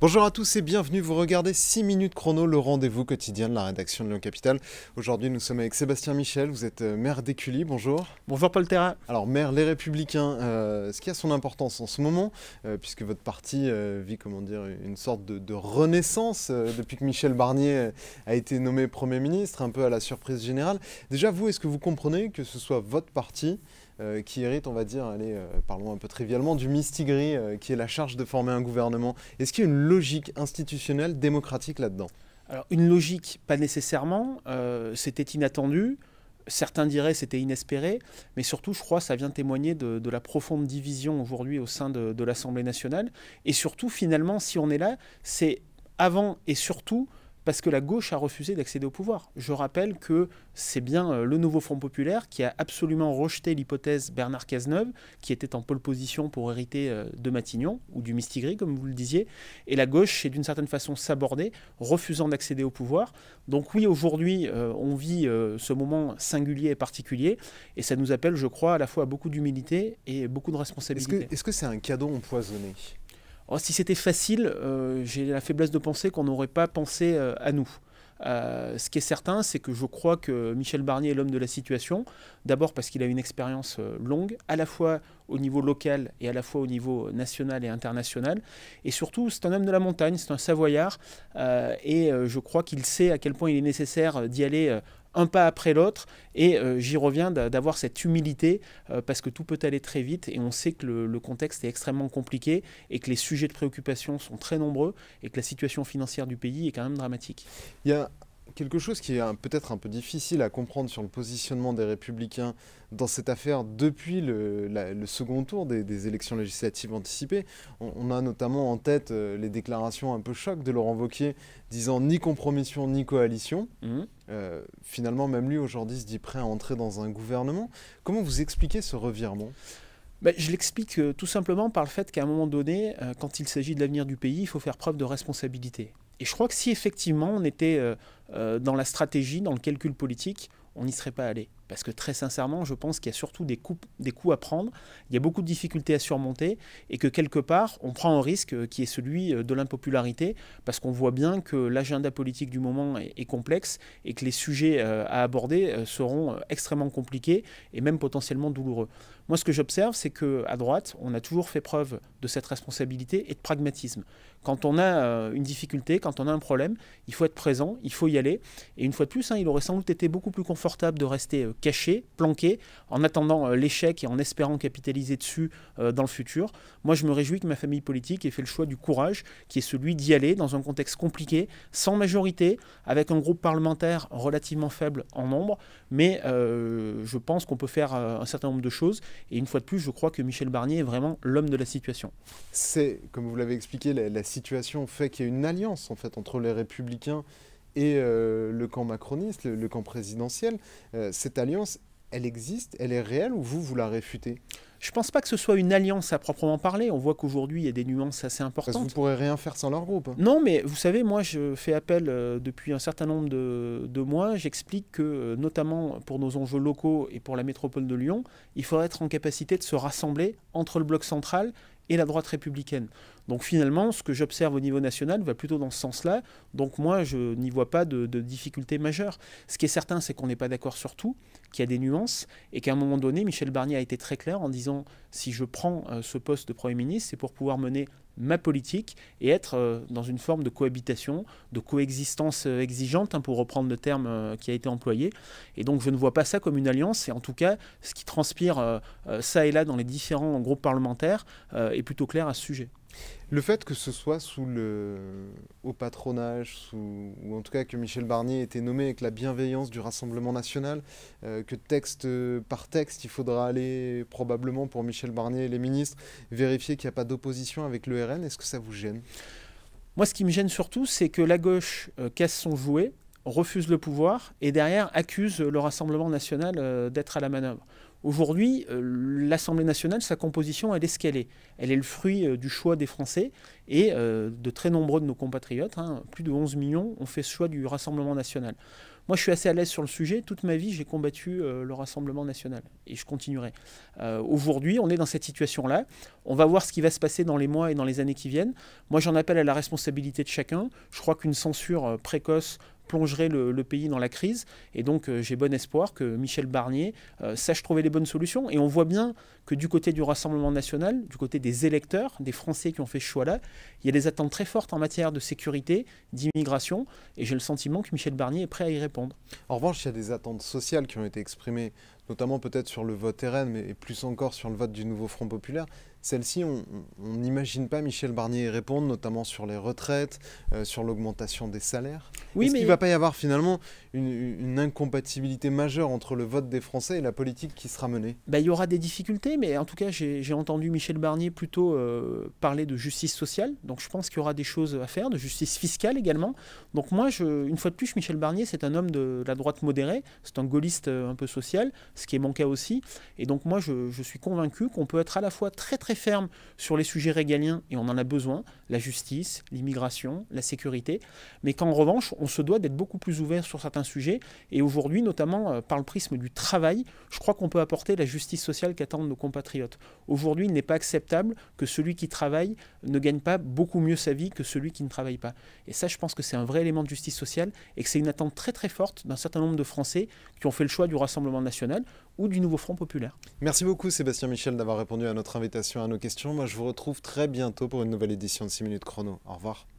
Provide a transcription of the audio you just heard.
Bonjour à tous et bienvenue, vous regardez 6 minutes chrono, le rendez-vous quotidien de la rédaction de Lyon Capital. Aujourd'hui nous sommes avec Sébastien Michel, vous êtes euh, maire d'Écully, bonjour. Bonjour Paul Terra. Alors maire Les Républicains, euh, ce qui a son importance en ce moment, euh, puisque votre parti vit comment dire, une sorte de, de renaissance depuis que Michel Barnier a été nommé Premier ministre, un peu à la surprise générale. Déjà vous, est-ce que vous comprenez que ce soit votre parti euh, qui hérite, on va dire, allez, euh, parlons un peu trivialement, du mistigri euh, qui est la charge de former un gouvernement. Est-ce qu'il y a une logique institutionnelle démocratique là-dedans Alors, une logique, pas nécessairement. c'était inattendu. Certains diraient c'était inespéré, mais surtout, je crois, ça vient témoigner de, la profonde division aujourd'hui au sein de l'Assemblée nationale. Et surtout, finalement, si on est là, c'est avant et surtout parce que la gauche a refusé d'accéder au pouvoir. Je rappelle que c'est bien euh, le nouveau Front populaire qui a absolument rejeté l'hypothèse Bernard Cazeneuve, qui était en pole position pour hériter euh, de Matignon ou du Mistigri, comme vous le disiez, et la gauche est d'une certaine façon sabordée, refusant d'accéder au pouvoir. Donc oui, aujourd'hui, euh, on vit ce moment singulier et particulier, et ça nous appelle, je crois, à la fois à beaucoup d'humilité et beaucoup de responsabilité. Est-ce que c'est un cadeau empoisonné Oh, si c'était facile, euh, j'ai la faiblesse de penser qu'on n'aurait pas pensé euh, à nous. Euh, ce qui est certain, c'est que je crois que Michel Barnier est l'homme de la situation, d'abord parce qu'il a une expérience longue, à la fois au niveau local et à la fois au niveau national et international. Et surtout, c'est un homme de la montagne, c'est un savoyard, et je crois qu'il sait à quel point il est nécessaire d'y aller un pas après l'autre. Et euh, j'y reviens d'avoir cette humilité euh, parce que tout peut aller très vite et on sait que le, contexte est extrêmement compliqué et que les sujets de préoccupation sont très nombreux et que la situation financière du pays est quand même dramatique quelque chose qui est peut-être un peu difficile à comprendre sur le positionnement des républicains dans cette affaire depuis le, second tour des, élections législatives anticipées. On, a notamment en tête euh, les déclarations un peu choc de Laurent Wauquiez disant ni compromission ni coalition. Mhm. Euh, finalement, même lui aujourd'hui se dit prêt à entrer dans un gouvernement. Comment vous expliquez ce revirement ben, je l'explique euh, tout simplement par le fait qu'à un moment donné, quand il s'agit de l'avenir du pays, il faut faire preuve de responsabilité. Et je crois que si effectivement on était euh, euh, dans la stratégie, dans le calcul politique, on n'y serait pas allé. Parce que très sincèrement, je pense qu'il y a surtout des coups, des coups à prendre, il y a beaucoup de difficultés à surmonter, et que quelque part, on prend un risque euh, qui est celui euh, de l'impopularité, parce qu'on voit bien que l'agenda politique du moment est, complexe, et que les sujets euh, à aborder seront extrêmement compliqués, et même potentiellement douloureux. Moi, ce que j'observe, c'est qu'à droite, on a toujours fait preuve de cette responsabilité et de pragmatisme. Quand on a une difficulté, quand on a un problème, il faut être présent, il faut y aller, et une fois de plus, hein, il aurait sans doute été beaucoup plus confortable de rester caché, planqué, en attendant euh, l'échec et en espérant capitaliser dessus euh, dans le futur. Moi, je me réjouis que ma famille politique ait fait le choix du courage, qui est celui d'y aller dans un contexte compliqué, sans majorité, avec un groupe parlementaire relativement faible en nombre, mais euh, je pense qu'on peut faire un certain nombre de choses. Et une fois de plus, je crois que Michel Barnier est vraiment l'homme de la situation. C'est, comme vous l'avez expliqué, la, situation fait qu'il y a une alliance en fait entre les républicains et euh, le camp macroniste, le, camp présidentiel, euh, cette alliance, elle existe, elle est réelle ou vous, vous la réfutez je ne pense pas que ce soit une alliance à proprement parler. On voit qu'aujourd'hui, il y a des nuances assez importantes. Parce que vous ne pourrez rien faire sans leur groupe. Non, mais vous savez, moi, je fais appel euh, depuis un certain nombre de, de mois. J'explique que, notamment pour nos enjeux locaux et pour la métropole de Lyon, il faudrait être en capacité de se rassembler entre le bloc central et la droite républicaine. Donc finalement, ce que j'observe au niveau national va plutôt dans ce sens-là. Donc moi, je n'y vois pas de, de difficulté majeure. Ce qui est certain, c'est qu'on n'est pas d'accord sur tout, qu'il y a des nuances, et qu'à un moment donné, Michel Barnier a été très clair en disant, si je prends euh, ce poste de Premier ministre, c'est pour pouvoir mener ma politique et être euh, dans une forme de cohabitation, de coexistence euh, exigeante, hein, pour reprendre le terme euh, qui a été employé. Et donc je ne vois pas ça comme une alliance, et en tout cas, ce qui transpire ça et là dans les différents groupes parlementaires est plutôt clair à ce sujet. Le fait que ce soit sous le, au patronage, ou en tout cas que Michel Barnier ait été nommé avec la bienveillance du Rassemblement national, euh, que texte par texte, il faudra aller probablement pour Michel Barnier et les ministres vérifier qu'il n'y a pas d'opposition avec le RN, est-ce que ça vous gêne Moi, ce qui me gêne surtout, c'est que la gauche euh, casse son jouet, refuse le pouvoir et derrière accuse le Rassemblement national euh, d'être à la manœuvre. Aujourd'hui, euh, l'Assemblée nationale, sa composition, elle est ce qu'elle est. Elle est le fruit euh, du choix des Français et euh, de très nombreux de nos compatriotes, hein. plus de 11 millions, ont fait ce choix du Rassemblement national. Moi, je suis assez à l'aise sur le sujet. Toute ma vie, j'ai combattu le Rassemblement national et je continuerai. Aujourd'hui, on est dans cette situation-là. On va voir ce qui va se passer dans les mois et dans les années qui viennent. Moi, j'en appelle à la responsabilité de chacun. Je crois qu'une censure précoce plongerait le, pays dans la crise. Et donc euh, j'ai bon espoir que Michel Barnier euh, sache trouver les bonnes solutions. Et on voit bien que du côté du Rassemblement national, du côté des électeurs, des Français qui ont fait ce choix-là, il y a des attentes très fortes en matière de sécurité, d'immigration. Et j'ai le sentiment que Michel Barnier est prêt à y répondre. En revanche, il y a des attentes sociales qui ont été exprimées, notamment peut-être sur le vote RN, mais plus encore sur le vote du nouveau Front populaire. Celle-ci, on n'imagine pas Michel Barnier répondre, notamment sur les retraites, euh, sur l'augmentation des salaires. Est-ce qu'il ne va pas y avoir finalement une, incompatibilité majeure entre le vote des Français et la politique qui sera menée bah, Il y aura des difficultés, mais en tout cas, j'ai, entendu Michel Barnier plutôt euh, parler de justice sociale. Donc je pense qu'il y aura des choses à faire, de justice fiscale également. Donc moi, je, une fois de plus, Michel Barnier, c'est un homme de la droite modérée, c'est un gaulliste euh, un peu social, ce qui est mon cas aussi. Et donc moi, je, je suis convaincu qu'on peut être à la fois très, très très ferme sur les sujets régaliens, et on en a besoin, la justice, l'immigration, la sécurité, mais qu'en revanche, on se doit d'être beaucoup plus ouvert sur certains sujets, et aujourd'hui, notamment euh, par le prisme du travail, je crois qu'on peut apporter la justice sociale qu'attendent nos compatriotes. Aujourd'hui, il n'est pas acceptable que celui qui travaille ne gagne pas beaucoup mieux sa vie que celui qui ne travaille pas. Et ça, je pense que c'est un vrai élément de justice sociale, et que c'est une attente très très forte d'un certain nombre de Français qui ont fait le choix du Rassemblement national ou du nouveau Front populaire. Merci beaucoup Sébastien Michel d'avoir répondu à notre invitation, à nos questions. Moi je vous retrouve très bientôt pour une nouvelle édition de 6 minutes chrono. Au revoir.